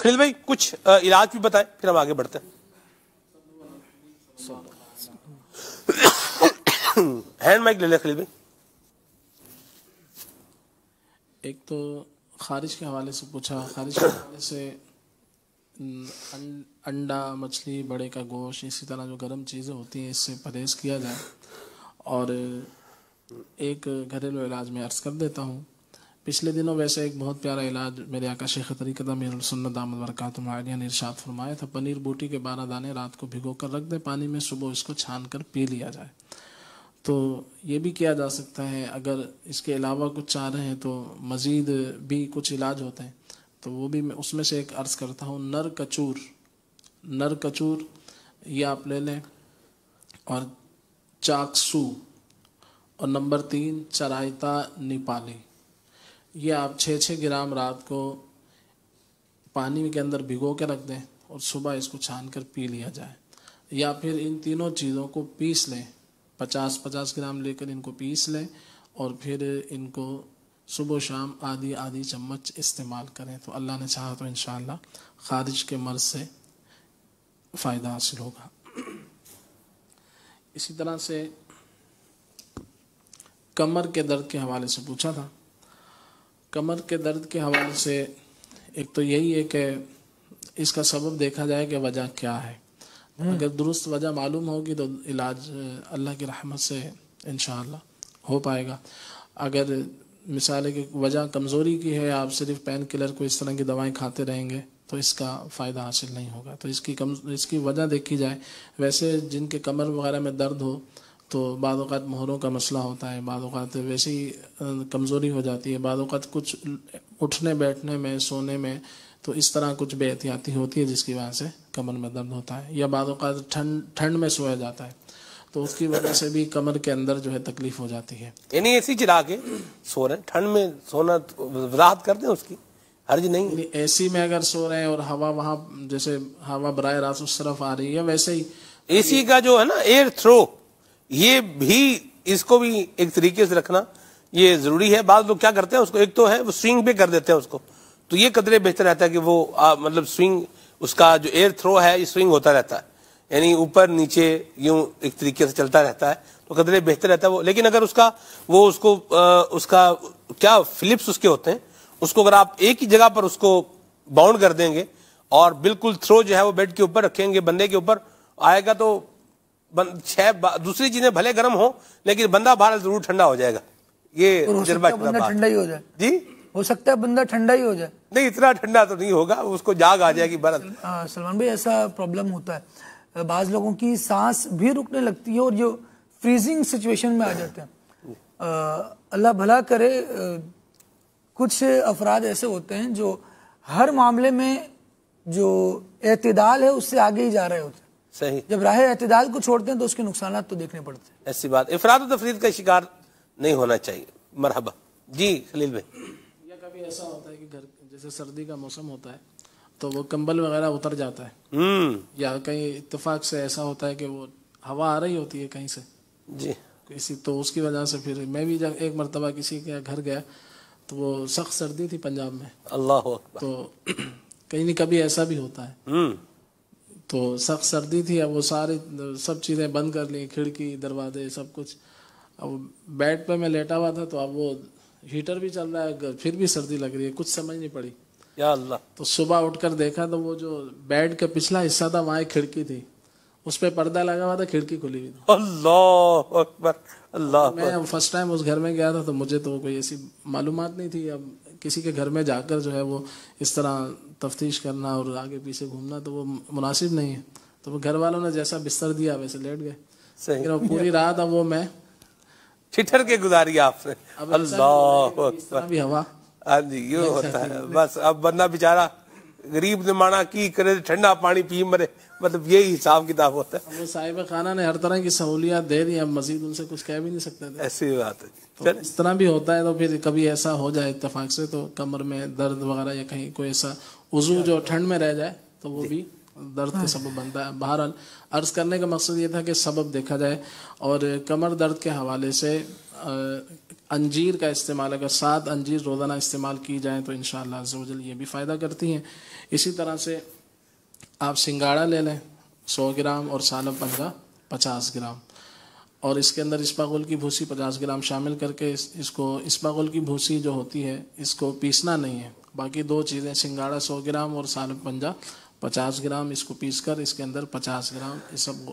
خلیل بھائی کچھ علاج بھی بتائیں پھر ہم آگے بڑھتے ہیں ہینڈ مائک لے لیں خلیل بھائی ایک تو خارج کے حوالے سے پوچھا خارج کے حوالے سے انڈا مچھلی بڑے کا گوشت اسی طرح جو گرم چیزیں ہوتی ہیں اس سے پرہیز کیا جائے اور ایک گھریلو علاج میں عرض کر دیتا ہوں پچھلے دنوں ویسے ایک بہت پیارا علاج میرے آقا شیخ خطری قدم السنت دامد برکات مارک نے ارشاد فرمایا تھا پنیر بوٹی کے بارہ دانے رات کو بھگو کر رکھ دیں پانی میں صبح اس کو چھان کر پی لیا جائے تو یہ بھی کیا جا سکتا ہے اگر اس کے علاوہ کچھ چاہ رہے ہیں تو مزید بھی کچھ علاج ہوتے ہیں تو وہ بھی میں اس میں سے ایک عرض کرتا ہوں نر کچور نر کچور یہ آپ لے لیں اور چاکسو اور نمبر تین چرائتا نیپالی یہ آپ چھ چھ گرام رات کو پانی کے اندر بھگو کے رکھ دیں اور صبح اس کو چھان کر پی لیا جائے یا پھر ان تینوں چیزوں کو پیس لیں پچاس پچاس گرام لے کر ان کو پیس لیں اور پھر ان کو صبح و شام آدھی آدھی چمچ استعمال کریں تو اللہ نے چاہا تو انشاءاللہ خارج کے مرض سے فائدہ حاصل ہوگا اسی طرح سے کمر کے درد کے حوالے سے پوچھا تھا کمر کے درد کے حوالے سے ایک تو یہی ہے کہ اس کا سبب دیکھا جائے کہ وجہ کیا ہے اگر درست وجہ معلوم ہوگی تو علاج اللہ کی رحمت سے انشاءاللہ ہو پائے گا اگر مثال ہے کہ وجہ کمزوری کی ہے آپ صرف پین کلر کو اس طرح کی دوائیں کھاتے رہیں گے تو اس کا فائدہ حاصل نہیں ہوگا تو اس کی اس کی وجہ دیکھی جائے ویسے جن کے کمر وغیرہ میں درد ہو تو بعض اوقات مہروں کا مسئلہ ہوتا ہے بعض اوقات ویسے ہی کمزوری ہو جاتی ہے بعض اوقات کچھ اٹھنے بیٹھنے میں سونے میں تو اس طرح کچھ بے احتیاطی ہوتی ہے جس کی وجہ سے کمر میں درد ہوتا ہے یا بعض اوقات ٹھنڈ ٹھنڈ میں سویا جاتا ہے تو اس کی وجہ سے بھی کمر کے اندر جو ہے تکلیف ہو جاتی ہے یعنی چلا کے سو رہے ٹھنڈ میں سونا وضاحت کر دیں اس کی حرج نہیں یعنی اے سی میں اگر سو رہے ہیں اور ہوا وہاں جیسے ہوا براہ راست اس طرف آ رہی ہے ویسے ہی اے سی کا جو ہے نا ایئر تھرو یہ بھی اس کو بھی ایک طریقے سے رکھنا یہ ضروری ہے بعض لوگ کیا کرتے ہیں اس کو ایک تو ہے وہ سوئنگ بھی کر دیتے ہیں اس کو تو یہ قدرے بہتر رہتا ہے کہ وہ مطلب سوئنگ اس کا جو ایئر تھرو ہے یہ سوئنگ ہوتا رہتا ہے یعنی اوپر نیچے یوں ایک طریقے سے چلتا رہتا ہے تو قدرے بہتر رہتا ہے وہ لیکن اگر اس کا وہ اس کو اس کا کیا فلپس اس کے ہوتے ہیں اس کو اگر آپ ایک ہی جگہ پر اس کو باؤنڈ کر دیں گے اور بالکل تھرو جو ہے وہ بیڈ کے اوپر رکھیں گے بندے کے اوپر آئے گا تو دوسری چیزیں بھلے گرم ہو لیکن بندہ باہر ٹھنڈا ہو جائے گا یہ بندہ ٹھنڈا ہی ہو جائے جی ہو سکتا ہے بندہ ٹھنڈا ہی ہو جائے نہیں اتنا ٹھنڈا تو نہیں ہوگا اس کو جاگ آ جائے گی برت ہاں، سلمان ایسا پرابلم ہوتا ہے بعض لوگوں کی سانس بھی رکنے لگتی ہے اور جو فریزنگ سچویشن میں آ جاتے ہیں اللہ بھلا کرے کچھ افراد ایسے ہوتے ہیں جو ہر معاملے میں جو اعتدال ہے اس سے آگے ہی جا رہے ہوتے ہیں صحیح جب راہ اعتدال کو چھوڑتے ہیں تو اس کے نقصانات تو دیکھنے پڑتے ہیں ایسی بات افراد و تفرید کا شکار نہیں ہونا چاہیے مرحبا جی خلیل بھائی یا کبھی ایسا ہوتا ہے کہ گھر جیسے سردی کا موسم ہوتا ہے تو وہ کمبل وغیرہ اتر جاتا ہے یا کہیں اتفاق سے ایسا ہوتا ہے کہ وہ ہوا آ رہی ہوتی ہے کہیں سے جیسی تو اس کی وجہ سے پھر میں بھی جب ایک مرتبہ کسی کے گھر گیا تو وہ سخت سردی تھی پنجاب میں اللہ تو کہیں نہیں کبھی ایسا بھی ہوتا ہے تو سخت سردی تھی اب وہ ساری سب چیزیں بند کر لیں کھڑکی دروازے سب کچھ اب بیڈ پہ میں لیٹا ہوا تھا تو اب وہ ہیٹر بھی چل رہا ہے پھر بھی سردی لگ رہی ہے کچھ سمجھ نہیں پڑی یا اللہ تو صبح اٹھ کر دیکھا تو وہ جو بیڈ کا پچھلا حصہ تھا وہاں ایک کھڑکی تھی اس پہ پردہ لگا ہوا تھا کھڑکی کھلی ہوئی اللہ اللہ اکبر میں فرسٹ ٹائم اس گھر میں گیا تھا تو مجھے تو کوئی ایسی معلومات نہیں تھی اب کسی کے گھر میں جا کر جو ہے وہ اس طرح تفتیش کرنا اور آگے پیچھے گھومنا تو وہ مناسب نہیں ہے تو گھر والوں نے جیسا بستر دیا ویسے لیٹ گئے پوری رات اب وہ میں کے گزاری آپ سے اللہ ہوا ہاں جی ہوتا ہے بس اب بندہ بیچارہ غریب نے مانا کی کرے ٹھنڈا پانی پی مرے مطلب یہی حساب کتاب ہوتا ہے صاحب خانہ نے ہر طرح کی سہولیات دے دی اب مزید ان سے کچھ کہہ بھی نہیں سکتے تھے ایسی بات ہے اس طرح بھی ہوتا ہے تو پھر کبھی ایسا ہو جائے اتفاق سے تو کمر میں درد وغیرہ یا کہیں کوئی ایسا عضو جو ٹھنڈ میں رہ جائے تو وہ بھی درد کا سبب بنتا ہے بہرحال عرض کرنے کا مقصد یہ تھا کہ سبب دیکھا جائے اور کمر درد کے حوالے سے انجیر کا استعمال اگر سات انجیر روزانہ استعمال کی جائیں تو انشاءاللہ شاء اللہ یہ بھی فائدہ کرتی ہیں اسی طرح سے آپ سنگاڑا لے لیں سو گرام اور سالم پنجا پچاس گرام اور اس کے اندر اسپاغل کی بھوسی پچاس گرام شامل کر کے اس کو اسپاغل کی بھوسی جو ہوتی ہے اس کو پیسنا نہیں ہے باقی دو چیزیں سنگاڑا سو گرام اور سالم پنجا پچاس گرام اس کو پیس کر اس کے اندر پچاس گرام اسب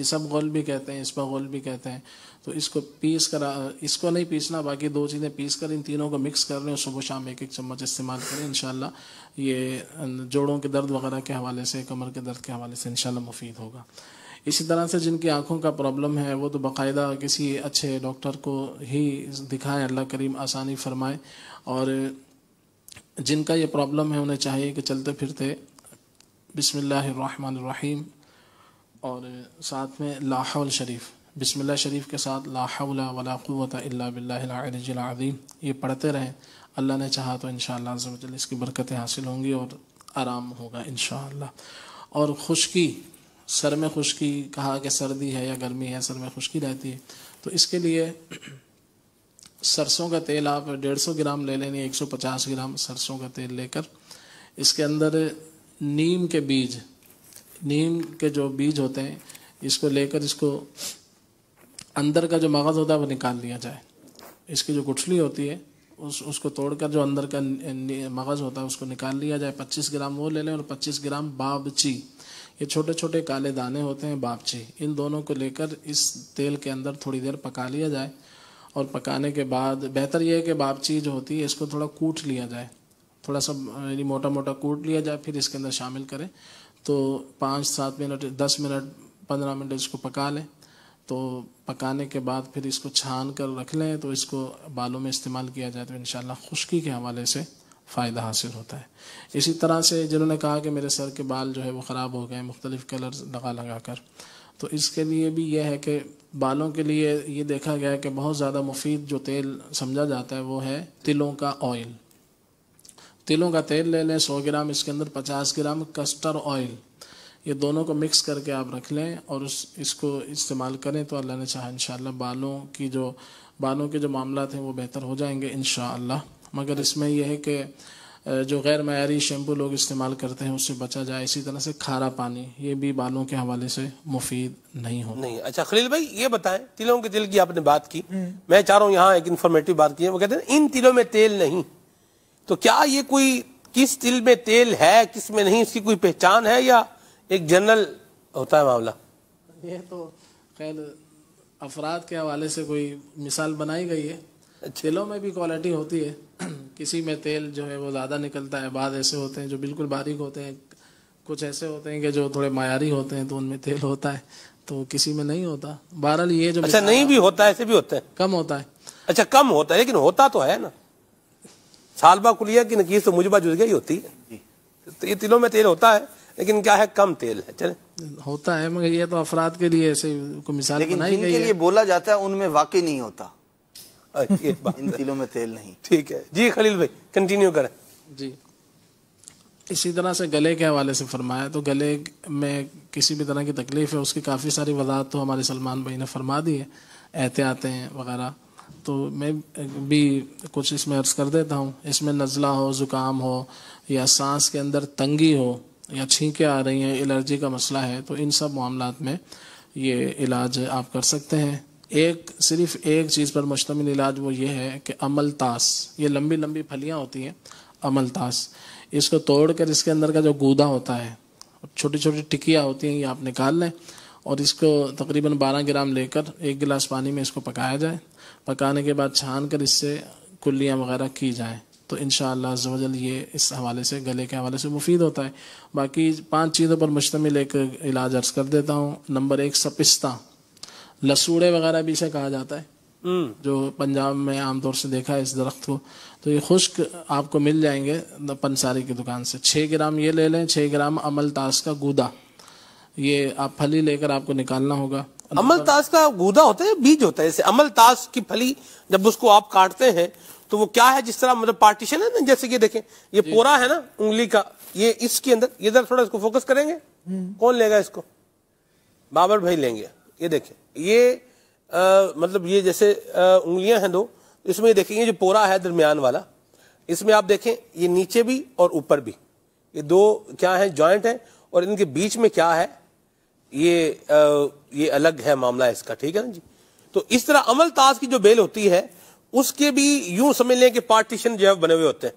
اسب گول بھی کہتے ہیں اسپہ گول بھی کہتے ہیں تو اس کو پیس کر اس کو نہیں پیسنا باقی دو چیزیں پیس کر ان تینوں کو مکس کر لیں صبح شام ایک ایک چمچ استعمال کریں انشاءاللہ یہ جوڑوں کے درد وغیرہ کے حوالے سے کمر کے درد کے حوالے سے انشاءاللہ مفید ہوگا اسی طرح سے جن کی آنکھوں کا پرابلم ہے وہ تو باقاعدہ کسی اچھے ڈاکٹر کو ہی دکھائیں اللہ کریم آسانی فرمائے اور جن کا یہ پرابلم ہے انہیں چاہیے کہ چلتے پھرتے بسم اللہ الرحمن الرحیم اور ساتھ میں لا حول شریف بسم اللہ شریف کے ساتھ لا حول ولا قوت الا باللہ العلی العظیم یہ پڑھتے رہیں اللہ نے چاہا تو انشاءاللہ عز و جل اس کی برکتیں حاصل ہوں گی اور آرام ہوگا انشاءاللہ اور خشکی سر میں خشکی کہا کہ سردی ہے یا گرمی ہے سر میں خشکی رہتی ہے تو اس کے لیے سرسوں کا تیل آپ ڈیڑھ سو گرام لے لیں ایک سو پچاس گرام سرسوں کا تیل لے کر اس کے اندر نیم کے بیج نیم کے جو بیج ہوتے ہیں اس کو لے کر اس کو اندر کا جو مغز ہوتا ہے وہ نکال لیا جائے اس کی جو گٹھلی ہوتی ہے اس اس کو توڑ کر جو اندر کا مغز ہوتا ہے اس کو نکال لیا جائے پچیس گرام وہ لے لیں اور پچیس گرام باپچی یہ چھوٹے چھوٹے کالے دانے ہوتے ہیں باپچی ان دونوں کو لے کر اس تیل کے اندر تھوڑی دیر پکا لیا جائے اور پکانے کے بعد بہتر یہ ہے کہ باپچی جو ہوتی ہے اس کو تھوڑا کوٹ لیا جائے تھوڑا سا یعنی موٹا موٹا کوٹ لیا جائے پھر اس کے اندر شامل کریں تو پانچ سات منٹ دس منٹ پندرہ منٹ اس کو پکا لیں تو پکانے کے بعد پھر اس کو چھان کر رکھ لیں تو اس کو بالوں میں استعمال کیا جائے تو انشاءاللہ خشکی کے حوالے سے فائدہ حاصل ہوتا ہے اسی طرح سے جنہوں نے کہا کہ میرے سر کے بال جو ہے وہ خراب ہو گئے مختلف کلرز لگا لگا کر تو اس کے لیے بھی یہ ہے کہ بالوں کے لیے یہ دیکھا گیا ہے کہ بہت زیادہ مفید جو تیل سمجھا جاتا ہے وہ ہے تلوں کا آئل تلوں کا تیل لے لیں سو گرام اس کے اندر پچاس گرام کسٹر آئل یہ دونوں کو مکس کر کے آپ رکھ لیں اور اس اس کو استعمال کریں تو اللہ نے چاہا انشاءاللہ بالوں کی جو بالوں کے جو معاملات ہیں وہ بہتر ہو جائیں گے انشاءاللہ مگر اس میں یہ ہے کہ جو غیر معیاری شیمپو لوگ استعمال کرتے ہیں اس سے بچا جائے اسی طرح سے کھارا پانی یہ بھی بالوں کے حوالے سے مفید نہیں ہو نہیں اچھا خلیل بھائی یہ بتائیں تلوں کے تیل کی آپ نے بات کی میں چاہ رہا ہوں یہاں ایک انفارمیٹو بات کی ہے وہ کہتے ہیں ان تلوں میں تیل نہیں تو کیا یہ کوئی کس تل میں تیل ہے کس میں نہیں اس کی کوئی پہچان ہے یا ایک جنرل ہوتا ہے معاملہ یہ تو خیر افراد کے حوالے سے کوئی مثال بنائی گئی ہے اچھا۔ تیلوں میں بھی کوالٹی ہوتی ہے کسی میں تیل جو ہے وہ زیادہ نکلتا ہے بعض ایسے ہوتے ہیں جو بالکل باریک ہوتے ہیں کچھ ایسے ہوتے ہیں کہ جو تھوڑے معیاری ہوتے ہیں تو ان میں تیل ہوتا ہے تو کسی میں نہیں ہوتا بہرحال یہ جو اچھا نہیں بھی ہوتا ہے ایسے بھی ہوتا ہے کم ہوتا ہے اچھا کم ہوتا ہے لیکن ہوتا تو ہے نا سالبہ کلیہ کی نکیس تو مجبہ جزگہ ہی ہوتی ہے جی۔ تو یہ تلوں میں تیل ہوتا ہے لیکن کیا ہے کم تیل ہے چلیں ہوتا ہے مگر یہ تو افراد کے لیے ایسے کوئی مثال بنائی گئی ہے لیکن جن کے لیے بولا جاتا ہے ان میں واقع نہیں ہوتا اچھا، ان تیلوں میں تیل نہیں ٹھیک ہے جی خلیل بھئی کنٹینیو کریں جی اسی طرح سے گلے کے حوالے سے فرمایا تو گلے میں کسی بھی طرح کی تکلیف ہے اس کی کافی ساری وضاعت تو ہمارے سلمان بھائی نے فرما دی ہے احتیاطیں وغیرہ تو میں بھی کچھ اس میں عرض کر دیتا ہوں اس میں نزلہ ہو زکام ہو یا سانس کے اندر تنگی ہو یا چھینکیں آ رہی ہیں الرجی کا مسئلہ ہے تو ان سب معاملات میں یہ علاج آپ کر سکتے ہیں ایک صرف ایک چیز پر مشتمل علاج وہ یہ ہے کہ عمل تاس یہ لمبی لمبی پھلیاں ہوتی ہیں عمل تاس اس کو توڑ کر اس کے اندر کا جو گودا ہوتا ہے چھوٹی چھوٹی ٹکیاں ہوتی ہیں یہ آپ نکال لیں اور اس کو تقریباً بارہ گرام لے کر ایک گلاس پانی میں اس کو پکایا جائے پکانے کے بعد چھان کر اس سے کلیاں وغیرہ کی جائیں تو ان شاء اللہ زوجل یہ اس حوالے سے گلے کے حوالے سے مفید ہوتا ہے باقی پانچ چیزوں پر مشتمل ایک علاج عرض کر دیتا ہوں نمبر ایک سپستہ لسوڑے وغیرہ بھی اسے کہا جاتا ہے جو پنجاب میں عام طور سے دیکھا ہے اس درخت کو تو یہ خشک آپ کو مل جائیں گے پنساری کی دکان سے چھ گرام یہ لے لیں چھ گرام عمل تاش کا گودا یہ آپ پھلی لے کر آپ کو نکالنا ہوگا عمل تاج کا گودا ہوتا ہے بیج ہوتا ہے جیسے امل کی پھلی جب اس کو آپ کاٹتے ہیں تو وہ کیا ہے جس طرح مطلب پارٹیشن ہے جیسے یہ دیکھیں یہ جی۔ پورا ہے نا انگلی کا یہ اس کے اندر یہ تھوڑا اس کو فوکس کریں گے کون لے گا اس کو بابر بھائی لیں گے یہ دیکھیں یہ مطلب یہ جیسے انگلیاں ہیں دو اس میں دیکھیں یہ جو پورا ہے درمیان والا اس میں آپ دیکھیں یہ نیچے بھی اور اوپر بھی یہ دو کیا ہیں جوائنٹ ہیں اور ان کے بیچ میں کیا ہے یہ, یہ الگ ہے معاملہ اس کا ٹھیک ہے نا جی تو اس طرح عمل تاز کی جو بیل ہوتی ہے اس کے بھی یوں سمجھ لیں کہ پارٹیشن جو بنے ہوئے ہوتے ہیں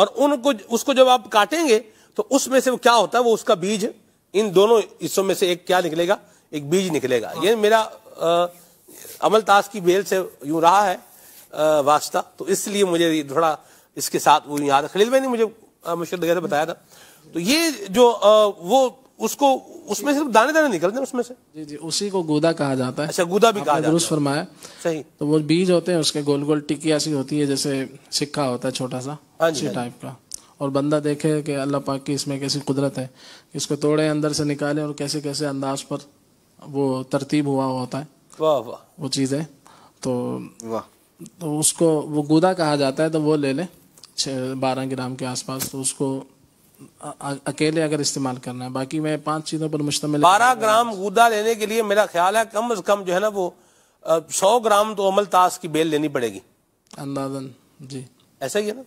اور ان کو اس کو جب آپ کاٹیں گے تو اس میں سے وہ کیا ہوتا ہے وہ اس کا بیج ان دونوں حصوں میں سے ایک کیا نکلے گا ایک بیج نکلے گا یہ میرا عمل تاز کی بیل سے یوں رہا ہے واسطہ تو اس لیے مجھے تھوڑا اس کے ساتھ وہ یاد خلیل بھائی نے مجھے مشرد وغیرہ بتایا تھا تو یہ جو وہ اس کو اس میں صرف دانے دانے نکلتے ہیں اس میں سے جی جی اسی کو گودا کہا جاتا ہے اچھا گودا بھی کہا جاتا ہے درست فرمایا صحیح تو وہ بیج ہوتے ہیں اس کے گول گول ٹکی ایسی ہوتی ہے جیسے سکہ ہوتا ہے چھوٹا سا اچھی ہاں جی، ہاں جی۔ ٹائپ کا اور بندہ دیکھے کہ اللہ پاک کی اس میں کیسی قدرت ہے اس کو توڑے اندر سے نکالے اور کیسے کیسے انداز پر وہ ترتیب ہوا ہوتا ہے واہ واہ وہ چیز ہے تو واہ تو اس کو وہ گودا کہا جاتا ہے تو وہ لے لیں بارہ گرام کے آس پاس تو اس کو اکیلے اگر استعمال کرنا ہے باقی میں پانچ چیزوں پر مشتمل بارہ گرام گودا لینے کے لیے میرا خیال ہے کم از کم جو ہے نا وہ سو گرام تو عمل تاس کی بیل لینی پڑے گی اندازن جی ایسا ہی ہے نا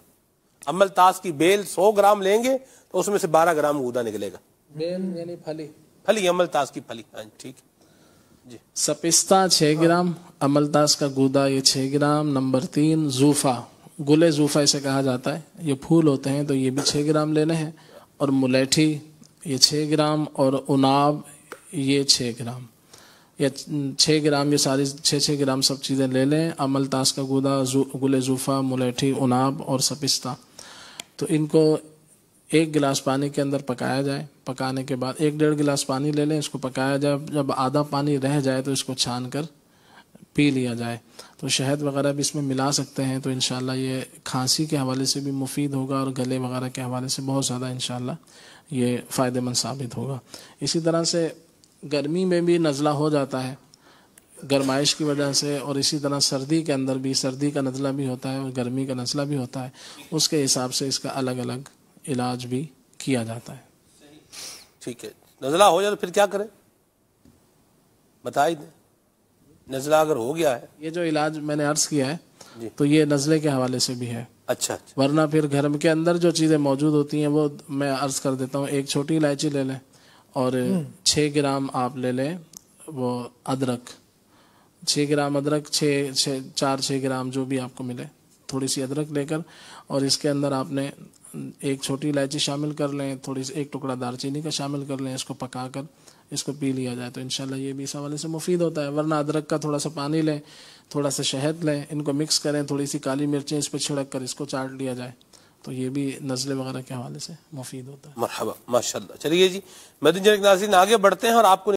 عمل تاس کی بیل سو گرام لیں گے تو اس میں سے بارہ گرام گودا نکلے گا بیل یعنی پھلی پھلی عمل تاس کی پھلی ہاں ٹھیک جی سپستہ چھ گرام عمل تاس کا گودا یہ چھ گرام نمبر تین زوفہ گلے زوفہ اسے کہا جاتا ہے یہ پھول ہوتے ہیں تو یہ بھی چھ گرام لینے ہیں اور ملیٹھی یہ چھ گرام اور اناب یہ چھ گرام یا چھ گرام یہ ساری چھ چھ گرام سب چیزیں لے لیں عمل تاش کا گودا گلے زوفا ملیٹھی اناب اور سپستہ تو ان کو ایک گلاس پانی کے اندر پکایا جائے پکانے کے بعد ایک ڈیڑھ گلاس پانی لے لیں اس کو پکایا جائے جب آدھا پانی رہ جائے تو اس کو چھان کر پی لیا جائے تو شہد وغیرہ بھی اس میں ملا سکتے ہیں تو انشاءاللہ یہ کھانسی کے حوالے سے بھی مفید ہوگا اور گلے وغیرہ کے حوالے سے بہت زیادہ انشاءاللہ یہ فائدہ مند ثابت ہوگا اسی طرح سے گرمی میں بھی نزلہ ہو جاتا ہے گرمائش کی وجہ سے اور اسی طرح سردی کے اندر بھی سردی کا نزلہ بھی ہوتا ہے اور گرمی کا نزلہ بھی ہوتا ہے اس کے حساب سے اس کا الگ الگ علاج بھی کیا جاتا ہے ٹھیک ہے نزلہ ہو تو پھر کیا کریں بتا ہی دیں نزلہ اگر ہو گیا ہے یہ جو علاج میں نے عرض کیا ہے جی۔ تو یہ نزلے کے حوالے سے بھی ہے اچھا، اچھا۔ ورنہ پھر گھرم کے اندر جو چیزیں موجود ہوتی ہیں وہ میں عرض کر دیتا ہوں ایک چھوٹی الائچی لے لیں اور چھے گرام آپ لے لیں وہ ادرک چھے گرام ادرک چار چھے گرام جو بھی آپ کو ملے تھوڑی سی ادرک لے کر اور اس کے اندر آپ نے ایک چھوٹی الائچی شامل کر لیں ایک ٹکڑا دارچینی کا شامل کر لیں اس کو پکا کر اس کو پی لیا جائے تو انشاءاللہ یہ بھی اس حوالے سے مفید ہوتا ہے ورنہ ادرک کا تھوڑا سا پانی لیں تھوڑا سا شہد لیں ان کو مکس کریں تھوڑی سی کالی مرچیں اس پہ چھڑک کر اس کو چاٹ لیا جائے تو یہ بھی نزلے وغیرہ کے حوالے سے مفید ہوتا ہے مرحبا ماشاءاللہ چلیے جی ناظرین آگے بڑھتے ہیں اور آپ کو